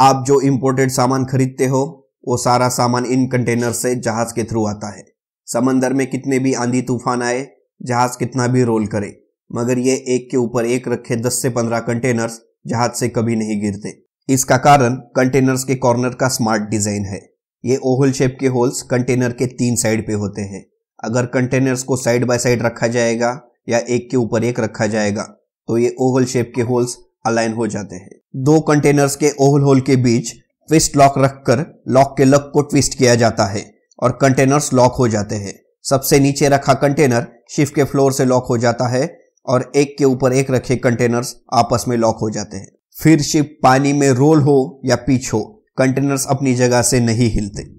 आप जो इम्पोर्टेड सामान खरीदते हो वो सारा सामान इन कंटेनर से जहाज के थ्रू आता है समंदर में कितने भी आंधी तूफान आए जहाज कितना भी रोल करे मगर ये एक के ऊपर एक रखे 10 से 15 कंटेनर्स जहाज से कभी नहीं गिरते इसका कारण कंटेनर्स के कॉर्नर का स्मार्ट डिजाइन है ये ओहल शेप के होल्स कंटेनर के तीन साइड पे होते हैं अगर कंटेनर्स को साइड बाय साइड रखा जाएगा या एक के ऊपर एक रखा जाएगा तो ये ओहल शेप के होल्स अलाइन हो जाते हैं दो कंटेनर्स के ओहल होल के बीच ट्विस्ट लॉक रखकर लॉक के लक को ट्विस्ट किया जाता है और कंटेनर्स लॉक हो जाते हैं सबसे नीचे रखा कंटेनर शिफ्ट के फ्लोर से लॉक हो जाता है और एक के ऊपर एक रखे कंटेनर्स आपस में लॉक हो जाते हैं फिर शिप पानी में रोल हो या पीछ हो कंटेनर्स अपनी जगह से नहीं हिलते